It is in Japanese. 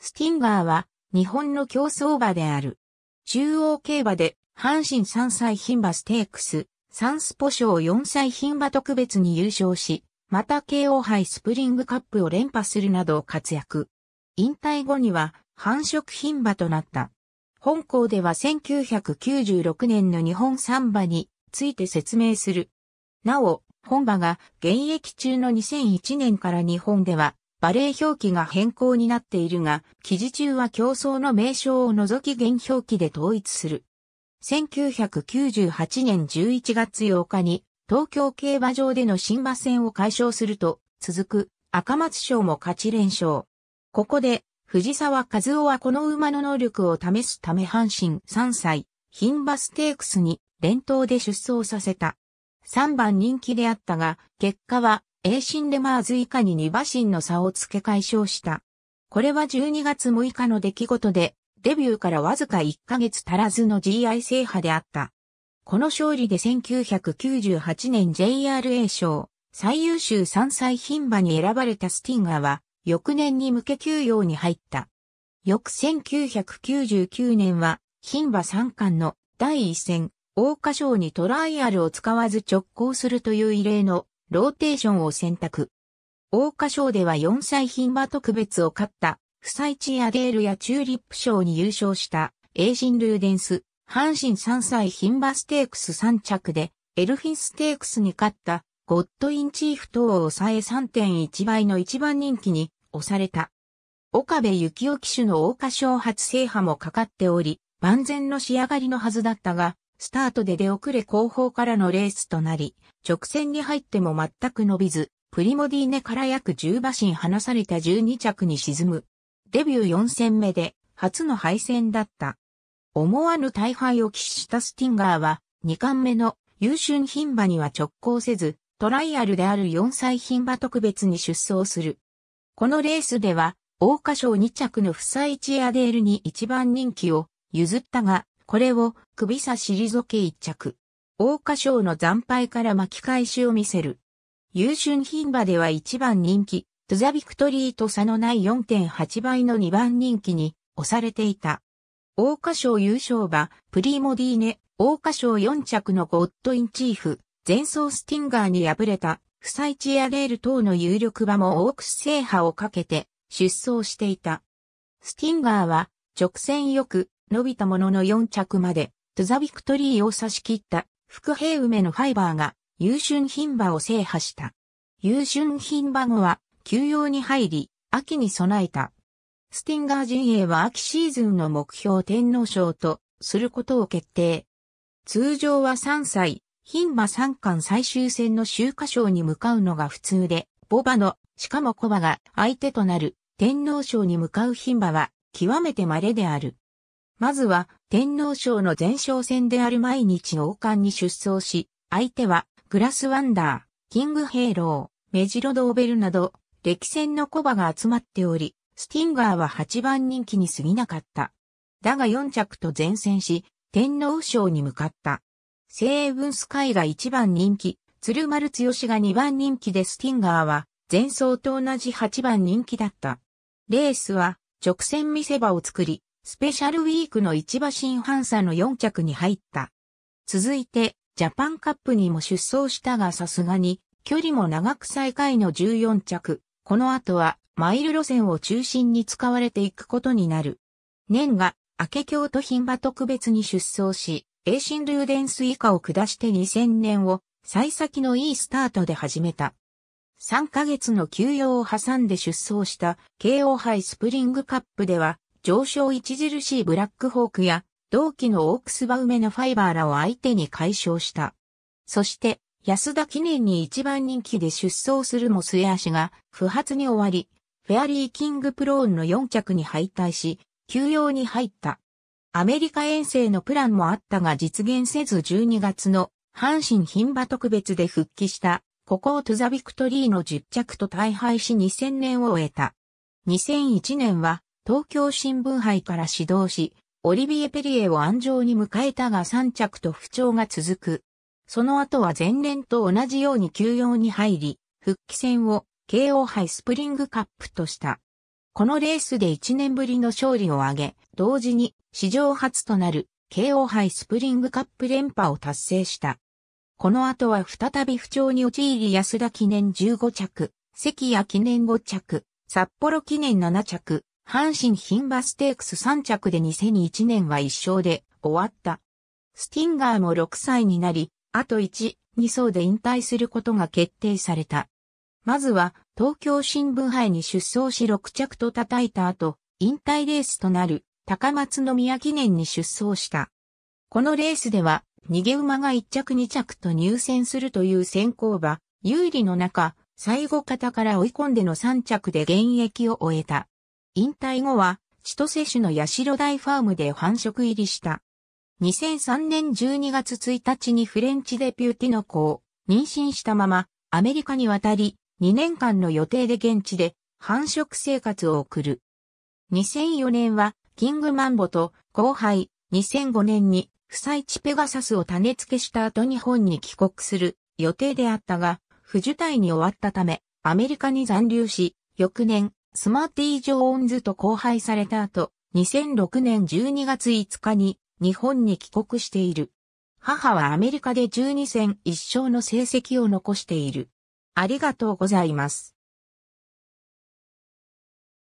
スティンガーは日本の競走馬である。中央競馬で阪神3歳牝馬ステークス、サンスポ賞4歳牝馬特別に優勝し、また慶応杯スプリングカップを連覇するなど活躍。引退後には繁殖牝馬となった。本校では1996年の日本三馬について説明する。なお、本馬が現役中の2001年から日本ではバレー表記が変更になっているが、記事中は競争の名称を除き現表記で統一する。1998年11月8日に東京競馬場での新馬戦を解消すると、続く赤松賞も勝ち連勝。ここで藤沢和夫はこの馬の能力を試すため阪神3歳、ン馬ステークスに連投で出走させた。3番人気であったが、結果は A 心レマーズ以下に2馬身の差を付け解消した。これは12月6日の出来事で、デビューからわずか1ヶ月足らずの GI 制覇であった。この勝利で1998年 JRA 賞最優秀3歳牝馬に選ばれたスティンガーは、翌年に向け休養に入った。翌1999年は、牝馬3冠の第一戦、桜花賞にトライアルを使わず直行するという異例のローテーションを選択。大花賞では4歳品馬特別を勝った、不採チアデールやチューリップ賞に優勝した、エイジン・ルーデンス、阪神3歳品馬ステークス3着で、エルフィンステークスに勝った、ゴッドインチーフ等を抑え3.1倍の一番人気に押された。岡部幸雄騎手の大花賞初制覇もかかっており、万全の仕上がりのはずだったが、スタートで出遅れ後方からのレースとなり、直線に入っても全く伸びず、プリモディーネから約10馬身離された12着に沈む。デビュー4戦目で、初の敗戦だった。思わぬ大敗を喫したスティンガーは、2冠目の優秀品馬には直行せず、トライアルである4歳品馬特別に出走する。このレースでは、大花賞2着の不チエアデールに一番人気を譲ったが、これを首差退け一着。大花賞の惨敗から巻き返しを見せる。優春品馬では一番人気、トゥザビクトリーと差のない4.8倍の2番人気に押されていた。大花賞優勝馬、プリモディーネ、大花賞4着のゴッドインチーフ、前走スティンガーに敗れた、フサイチアレール等の有力馬もオークス制覇をかけて出走していた。スティンガーは直線よく伸びたものの4着まで、トゥザビクトリーを差し切った、副平梅のファイバーが、優春品馬を制覇した。優春品馬後は、休養に入り、秋に備えた。スティンガー陣営は秋シーズンの目標天皇賞とすることを決定。通常は3歳、品馬三冠最終戦の秋華賞に向かうのが普通で、ボバの、しかもコバが相手となる天皇賞に向かう品馬は極めて稀である。まずは天皇賞の前哨戦である毎日王冠に出走し、相手はグラスワンダー、キングヘイロー、メジロドーベルなど、歴戦のコバが集まっており、スティンガーは8番人気に過ぎなかった。だが4着と前線し、天皇賞に向かった。西英文スカイが1番人気、鶴丸剛が2番人気でスティンガーは、前走と同じ8番人気だった。レースは、直線見せ場を作り、スペシャルウィークの一場新半差の4着に入った。続いて、ジャパンカップにも出走したがさすがに、距離も長く最下位の14着。この後は、マイル路線を中心に使われていくことになる。年が、明け京都品馬特別に出走し、英進ルーデンス以下を下して2000年を、幸先のいいスタートで始めた。3ヶ月の休養を挟んで出走した、京王杯スプリングカップでは、上昇著しいブラックホークや同期のオークスバウメのファイバーらを相手に解消した。そして、安田記念に一番人気で出走するも末足が不発に終わり、フェアリーキングプローンの4着に敗退し、休養に入った。アメリカ遠征のプランもあったが実現せず12月の阪神牝馬特別で復帰した、ここをトゥザビクトリーの10着と大敗し2000年を終えた。2001年は東京新聞杯から指導し、オリビエ・ペリエを安城に迎えたが3着と不調が続く。その後は前年と同じように休養に入り、復帰戦を KO 杯スプリングカップとした。このレースで1年ぶりの勝利を挙げ、同時に史上初となる KO 杯スプリングカップ連覇を達成した。この後は再び不調に陥り安田記念15着、関谷記念5着、札幌記念7着、阪神品馬ステークス3着で2001年は一勝で終わった。スティンガーも6歳になり、あと1、2層で引退することが決定された。まずは、東京新聞杯に出走し6着と叩いた後、引退レースとなる、高松宮記念に出走した。このレースでは、逃げ馬が1着2着と入選するという先行馬、有利の中、最後方から追い込んでの3着で現役を終えた。引退後は、千歳市の八代大ファームで繁殖入りした。2003年12月1日にフレンチデビューティノコを妊娠したままアメリカに渡り2年間の予定で現地で繁殖生活を送る。2004年はキングマンボと後輩2005年に夫妻地ペガサスを種付けした後日本に帰国する予定であったが不受胎に終わったためアメリカに残留し翌年スマーティー・ジョーンズと交配された後、2006年12月5日に日本に帰国している。母はアメリカで12戦一勝の成績を残している。ありがとうございます。